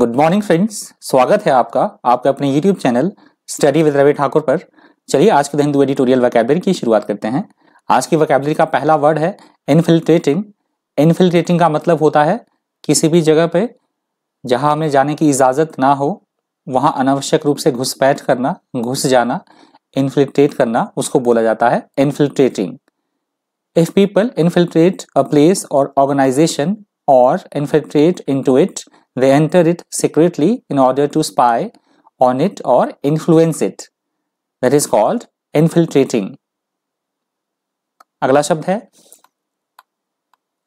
Good morning friends स्वागत है आपका आपके अपने YouTube channel study with Ravi Thakur पर चलिए आज के हिंदू एडिटोरियल वैकेबलरी की शुरुआत करते हैं आज की वैकेबलरी का पहला वर्ड है इनफिल्ट्रेटिंग इनफिल्ट्रेटिंग का मतलब होता है किसी भी जगह पे जहां हमें जाने की इजाज़त ना हो वहां अनावश्यक रूप से घुसपैठ करना घुस जाना इनफिल्ट्रेट करना उसको बोला जाता है infiltrating if people infiltrate a place or organisation or into it They enter it secretly in order to spy on it or influence it. That is called infiltrating. अगला शब्द है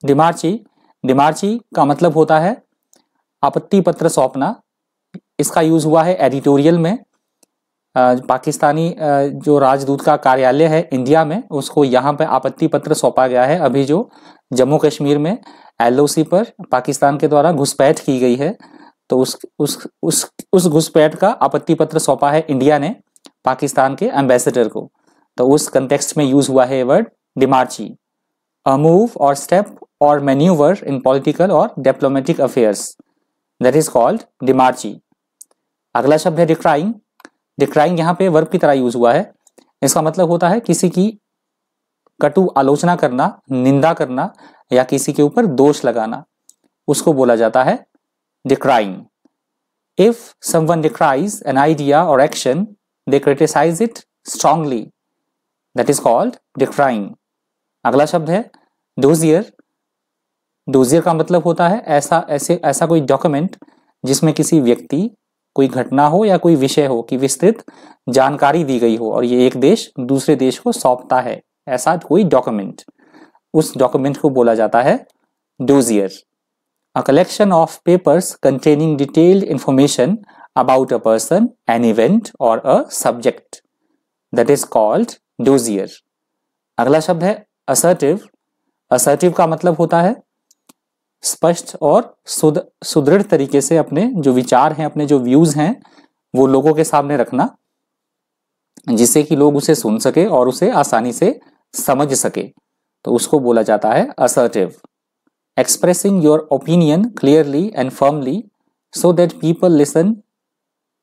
डिमार्ची डिमार्ची का मतलब होता है आपत्ति पत्र सौंपना इसका यूज हुआ है एडिटोरियल में पाकिस्तानी जो राजदूत का कार्यालय है इंडिया में उसको यहाँ पे आपत्ति पत्र सौंपा गया है अभी जो जम्मू कश्मीर में एलओसी पर पाकिस्तान के द्वारा घुसपैठ की गई है तो उस उस उस उस घुसपैठ का आपत्ति पत्र सौंपा है इंडिया ने पाकिस्तान के एम्बेसडर को तो उस कंटेक्स्ट में यूज हुआ है word demarche a move or step or manoeuvre in political or diplomatic affairs that is called demarche अगला शब्द है डिक्राइंग डिक्राइंग यहाँ पे वर्ब की तरह यूज हुआ है इसका मतलब होता है किसी की कटु आलोचना करना निंदा करना या किसी के ऊपर दोष लगाना उसको बोला जाता है decrying if someone decries an idea or action they criticise it strongly that is called decrying अगला शब्द है डोजियर डोजियर का मतलब होता है ऐसा ऐसे ऐसा कोई डॉक्यूमेंट जिसमें किसी व्यक्ति कोई घटना हो या कोई विषय हो कि विस्तृत जानकारी दी गई हो और ये एक देश दूसरे देश को सौंपता है ऐसा कोई डॉक्यूमेंट उस डॉक्यूमेंट को बोला जाता है dossier a collection of papers containing detailed information about a person an event or a subject that is called dossier अगला शब्द है असर्टिव असर्टिव का मतलब होता है स्पष्ट और सुदृढ़ तरीके से अपने जो विचार हैं अपने जो व्यूज हैं वो लोगों के सामने रखना जिससे कि लोग उसे सुन सके और उसे आसानी से समझ सके तो उसको बोला जाता है assertive expressing your opinion clearly and firmly so that people listen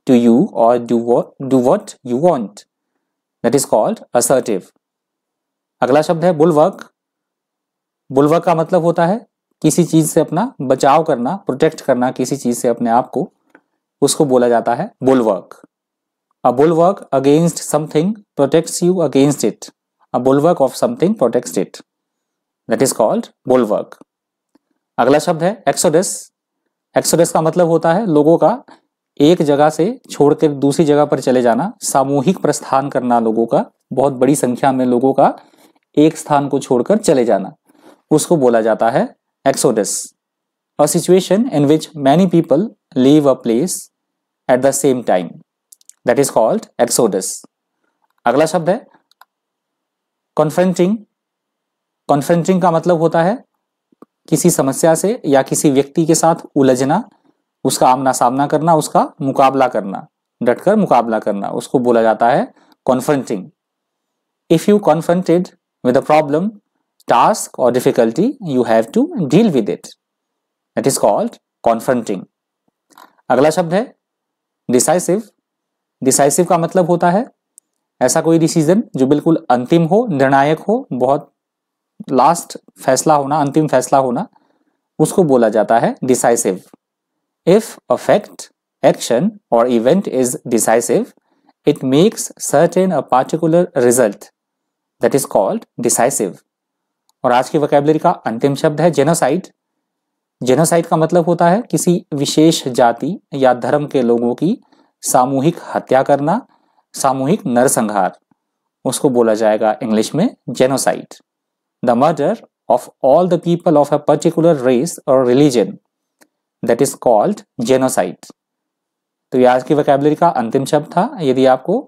to you or do what you want that is called assertive अगला शब्द है बुलवर्क बुलवर्क का मतलब होता है किसी चीज से अपना बचाव करना प्रोटेक्ट करना किसी चीज से अपने आप को उसको बोला जाता है bulwark a bulwark against something protects you against it a bulwark of something protects it that is called bulwark अगला शब्द है एक्सोडस एक्सोडस का मतलब होता है लोगों का एक जगह से छोड़कर दूसरी जगह पर चले जाना सामूहिक प्रस्थान करना लोगों का बहुत बड़ी संख्या में लोगों का एक स्थान को छोड़कर चले जाना उसको बोला जाता है exodus a situation in which many people leave a place at the same time that is called exodus अगला शब्द है कॉन्फ्रेंटिंग कॉन्फ्रेंसिंग का मतलब होता है किसी समस्या से या किसी व्यक्ति के साथ उलझना उसका आमना सामना करना उसका मुकाबला करना डटकर मुकाबला करना उसको बोला जाता है confronting if you confronted with a problem task or difficulty you have to deal with it that is called confronting अगला शब्द है डिसाइसिव डिसाइसिव का मतलब होता है ऐसा कोई डिसीजन जो बिल्कुल अंतिम हो निर्णायक हो बहुत लास्ट फैसला होना अंतिम फैसला होना उसको बोला जाता है decisive if a fact action or event is decisive it makes certain a particular result that is called decisive और आज की वोकेबलरी का अंतिम शब्द है जेनोसाइड जेनोसाइड का मतलब होता है किसी विशेष जाति या धर्म के लोगों की सामूहिक हत्या करना सामूहिक नरसंहार उसको बोला जाएगा इंग्लिश में genocide the murder of all the people of a particular race or religion. That is called genocide. तो ये आज की वैकेबलरी का अंतिम शब्द था यदि आपको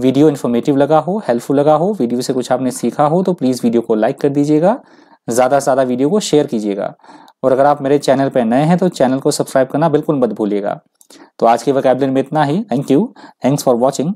वीडियो इन्फॉर्मेटिव लगा हो हेल्पफुल लगा हो वीडियो से कुछ आपने सीखा हो तो प्लीज़ वीडियो को लाइक कर दीजिएगा ज़्यादा से ज़्यादा वीडियो को शेयर कीजिएगा और अगर आप मेरे चैनल पर नए हैं तो चैनल को सब्सक्राइब करना बिल्कुल मत भूलिएगा तो आज की वैकेबलरी में इतना ही thank you thanks for watching